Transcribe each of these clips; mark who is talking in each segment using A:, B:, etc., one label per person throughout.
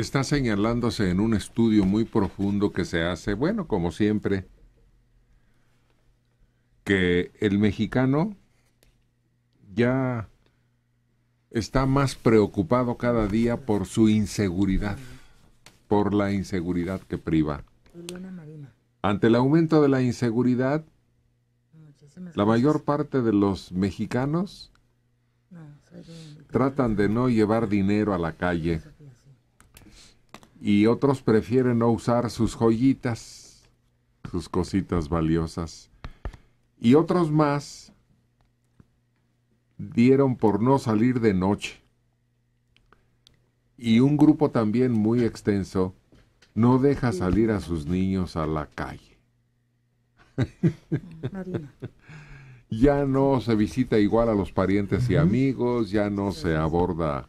A: está señalándose en un estudio muy profundo que se hace, bueno, como siempre, que el mexicano ya está más preocupado cada día por su inseguridad, por la inseguridad que priva. Ante el aumento de la inseguridad, la mayor parte de los mexicanos tratan de no llevar dinero a la calle y otros prefieren no usar sus joyitas, sus cositas valiosas. Y otros más dieron por no salir de noche. Y un grupo también muy extenso no deja salir a sus niños a la calle. ya no se visita igual a los parientes y amigos, ya no se aborda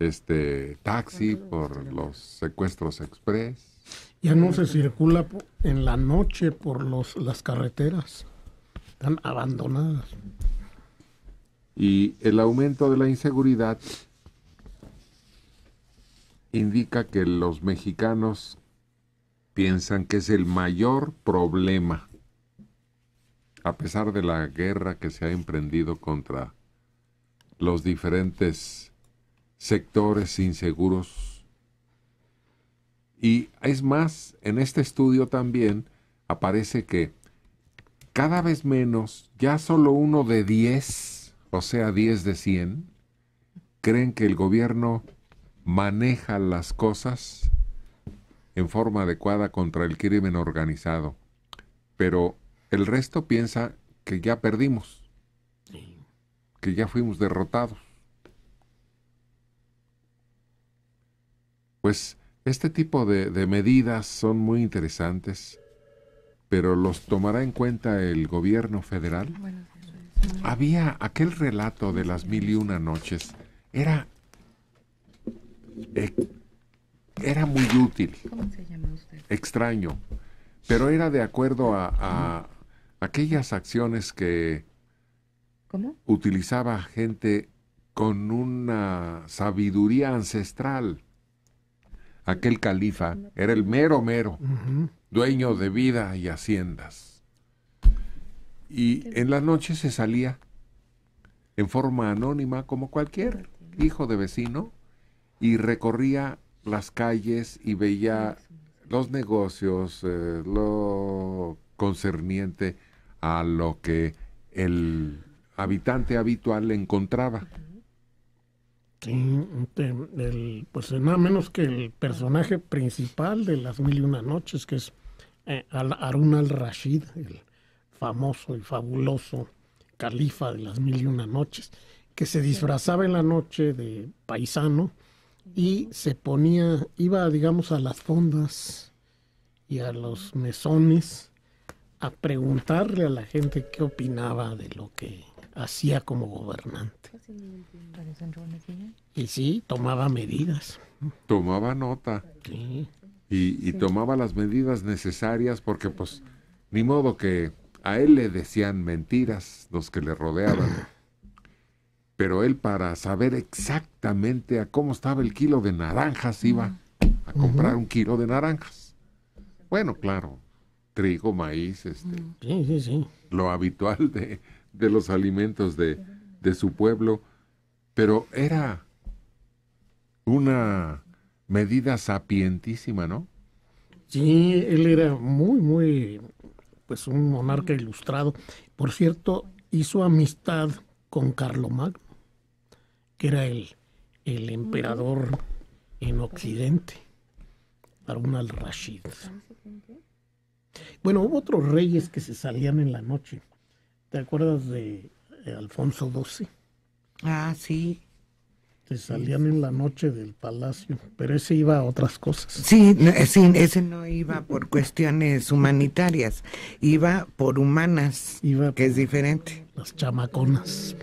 A: este taxi, por los secuestros express.
B: Ya no se circula en la noche por los, las carreteras, están abandonadas.
A: Y el aumento de la inseguridad indica que los mexicanos piensan que es el mayor problema, a pesar de la guerra que se ha emprendido contra los diferentes sectores inseguros. Y es más, en este estudio también aparece que cada vez menos, ya solo uno de 10, o sea, 10 de 100, creen que el gobierno maneja las cosas en forma adecuada contra el crimen organizado. Pero el resto piensa que ya perdimos, que ya fuimos derrotados. pues este tipo de, medidas son muy interesantes, pero ¿los tomará en cuenta el gobierno federal? Había aquel relato de las mil y una noches, era, eh, era muy útil, extraño, pero era de acuerdo a, aquellas acciones que utilizaba gente con una sabiduría ancestral aquel califa era el mero mero, dueño de vida y haciendas. Y en las noches se salía en forma anónima como cualquier hijo de vecino y recorría las calles y veía los negocios, eh, lo concerniente a lo que el habitante habitual encontraba.
B: Sí, este, pues nada menos que el personaje principal de Las Mil y Una Noches, que es eh, al Harun al-Rashid, el famoso y fabuloso califa de Las Mil y Una Noches, que se disfrazaba en la noche de paisano y se ponía, iba, digamos, a las fondas y a los mesones a preguntarle a la gente qué opinaba de lo que hacía como gobernante. Y sí, tomaba medidas.
A: Tomaba nota. Sí. Y, tomaba las medidas necesarias porque pues ni modo que a él le decían mentiras los que le rodeaban. Pero él para saber exactamente a cómo estaba el kilo de naranjas iba a comprar un kilo de naranjas. Bueno, claro, trigo, maíz, este,
B: sí, sí, sí.
A: lo habitual de, de los alimentos de, su pueblo, pero era una medida sapientísima, ¿no?
B: Sí, él era muy, muy, pues un monarca ilustrado. Por cierto, hizo amistad con Carlomagno, que era el, emperador en Occidente, un al-Rashid. Bueno, hubo otros reyes que se salían en la noche. ¿Te acuerdas de Alfonso XII? Ah, sí. Se salían en la noche del palacio, pero ese iba a otras cosas. Eh, sí, ese no iba por cuestiones humanitarias, iba por humanas, iba que es diferente. Las chamaconas.